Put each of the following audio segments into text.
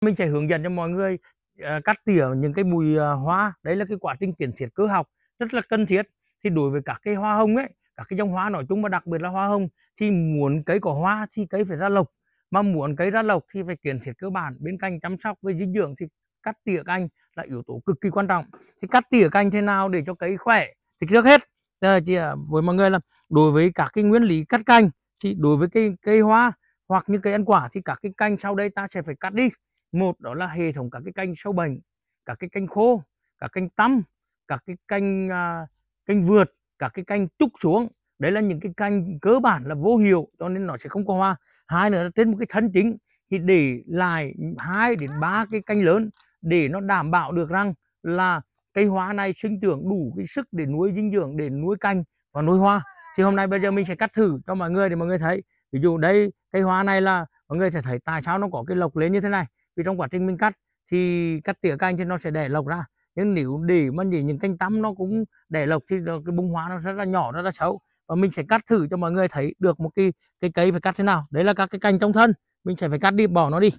mình sẽ hướng dẫn cho mọi người ờ, cắt tỉa những cái bùi ờ, hoa đấy là cái quá trình kiến thiết cơ học rất là cần thiết thì đối với các cái hoa hồng ấy các cái dòng hoa nói chung và đặc biệt là hoa hồng thì muốn cây có hoa thì cây phải ra lộc mà muốn cây ra lộc thì phải kiến thiết cơ bản bên cạnh chăm sóc với dinh dưỡng thì cắt tỉa canh là yếu tố cực kỳ quan trọng thì cắt tỉa canh thế nào để cho cây khỏe thì trước hết ờ, chị với mọi người là đối với các cái nguyên lý cắt canh thì đối với cây cây hoa hoặc những cây ăn quả thì các cái canh sau đây ta sẽ phải cắt đi một đó là hệ thống các cái canh sâu bệnh các cái canh khô các canh tăm các cái canh à, kênh vượt các cái canh trúc xuống đấy là những cái canh cơ bản là vô hiệu cho nên nó sẽ không có hoa hai nữa là trên một cái thân chính thì để lại hai đến ba cái canh lớn để nó đảm bảo được rằng là cây hoa này sinh trưởng đủ cái sức để nuôi dinh dưỡng để nuôi canh và nuôi hoa thì hôm nay bây giờ mình sẽ cắt thử cho mọi người để mọi người thấy ví dụ đây cây hoa này là mọi người sẽ thấy tại sao nó có cái lộc lên như thế này vì trong quá trình mình cắt thì cắt tỉa cành thì nó sẽ để lộc ra nhưng nếu để mà để những cành tắm nó cũng để lộc thì cái bung hóa nó rất là nhỏ rất là xấu và mình sẽ cắt thử cho mọi người thấy được một cái cái cây phải cắt thế nào đấy là các cái cành trong thân mình sẽ phải cắt đi bỏ nó đi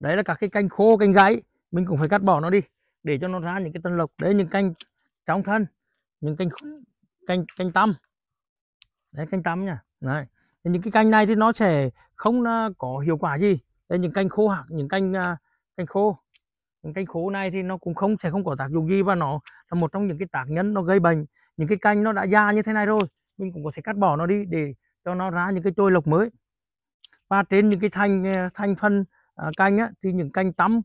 đấy là các cái cành khô cành gáy mình cũng phải cắt bỏ nó đi để cho nó ra những cái tân lộc đấy những cành trong thân những cành cành cành tăm đấy cành tăm nha này những cái canh này thì nó sẽ không ờ, có hiệu quả gì đây những canh khô hoặc những canh ờ, canh khô những canh khô này thì nó cũng không sẽ không có tác dụng gì và nó là một trong những cái tác nhân nó gây bệnh những cái canh nó đã già như thế này rồi mình cũng có thể cắt bỏ nó đi để cho nó ra những cái chồi lộc mới và trên những cái thanh ờ, thanh phân canh á, thì những canh tắm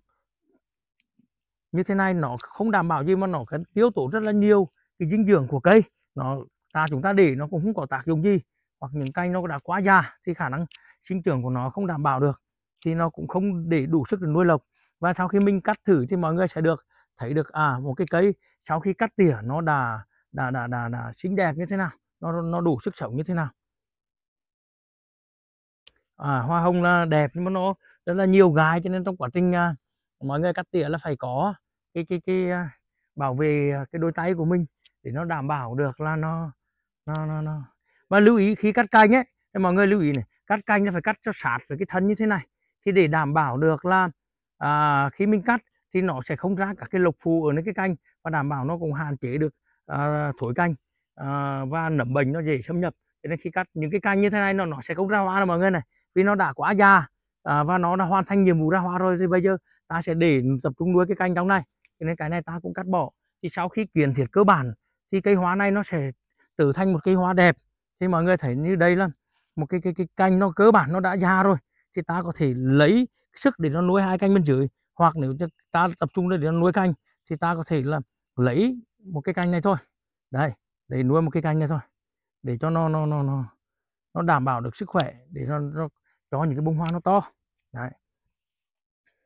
như thế này nó không đảm bảo gì mà nó cần tiêu tốn rất là nhiều cái dinh dưỡng của cây nó ta chúng ta để nó cũng không có tác dụng gì hoặc những cành nó đã quá già thì khả năng sinh trưởng của nó không đảm bảo được thì nó cũng không để đủ sức để nuôi lộc và sau khi mình cắt thử thì mọi người sẽ được thấy được à một cái cây sau khi cắt tỉa nó đã đã đã đã, đã xinh đẹp như thế nào nó nó đủ sức sống như thế nào à, hoa hồng là đẹp nhưng mà nó rất là nhiều gai cho nên trong quá trình à, mọi người cắt tỉa là phải có cái cái cái à, bảo vệ cái đôi tay của mình để nó đảm bảo được là nó nó nó, nó và lưu ý khi cắt cành ấy thì mọi người lưu ý này cắt cành nó phải cắt cho sát với cái thân như thế này thì để đảm bảo được là à, khi mình cắt thì nó sẽ không ra các cái lục phù ở nơi cái cành và đảm bảo nó cũng hạn chế được à, thổi cành à, và nấm bệnh nó dễ xâm nhập cho nên khi cắt những cái cành như thế này nó nó sẽ không ra hoa đâu mọi người này vì nó đã quá già à, và nó đã hoàn thành nhiệm vụ ra hoa rồi thì bây giờ ta sẽ để tập trung nuôi cái cành trong này cho nên cái này ta cũng cắt bỏ thì sau khi kiến thiệt cơ bản thì cây hoa này nó sẽ trở thành một cây hoa đẹp thì mọi người thấy như đây là một cái cái cái canh nó cơ bản nó đã già rồi thì ta có thể lấy sức để nó nuôi hai canh bên dưới hoặc nếu ta tập trung để nó nuôi canh thì ta có thể là lấy một cái canh này thôi đây để nuôi một cái canh này thôi để cho nó nó nó nó nó đảm bảo được sức khỏe để nó, nó cho những cái bông hoa nó to đấy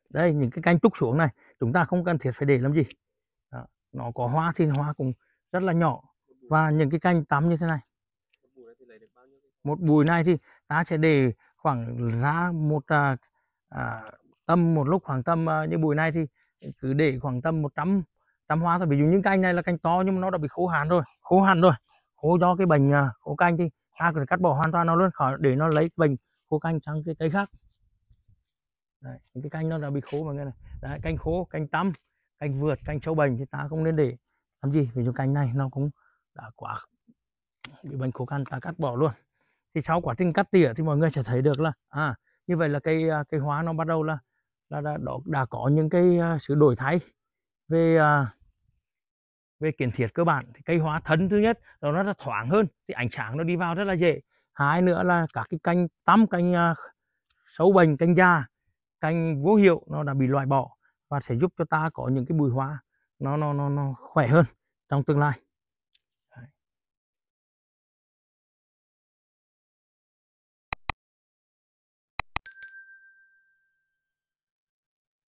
đây những cái canh trúc xuống này chúng ta không cần thiết phải để làm gì Đó. nó có hoa thì hoa cũng rất là nhỏ và những cái canh tắm như thế này một bụi này thì ta sẽ để khoảng ra một à, à, tâm một lúc khoảng tâm à, như bụi này thì cứ để khoảng tâm 100 trăm hoa thôi ví dụ những cành này là cành to nhưng mà nó đã bị khô hạn rồi khô hạn rồi khô do cái bệnh à, khô cành thì ta có thể cắt bỏ hoàn toàn nó luôn khỏi để nó lấy bệnh khô cành sang cái cây khác Đấy, những cái canh nó đã bị khô mà người này Đấy, canh khô canh tăm canh vượt canh sâu bệnh thì ta không nên để làm gì vì những canh này nó cũng đã quá bị bệnh khô cằn ta cắt bỏ luôn thì sau quá trình cắt tỉa thì mọi người sẽ thấy được là à như vậy là cây à, cây hóa nó bắt đầu là là đã, đã, đã có những cái à, sự đổi thay về à, về kiến thiết cơ bản thì cây hóa thân thứ nhất nó rất thoáng hơn thì ánh sáng nó đi vào rất là dễ hai nữa là các cái canh tăm canh sâu bệnh canh da canh vô hiệu nó đã bị loại bỏ và sẽ giúp cho ta có những cái bụi hoa nó nó nó, nó khỏe hơn trong tương lai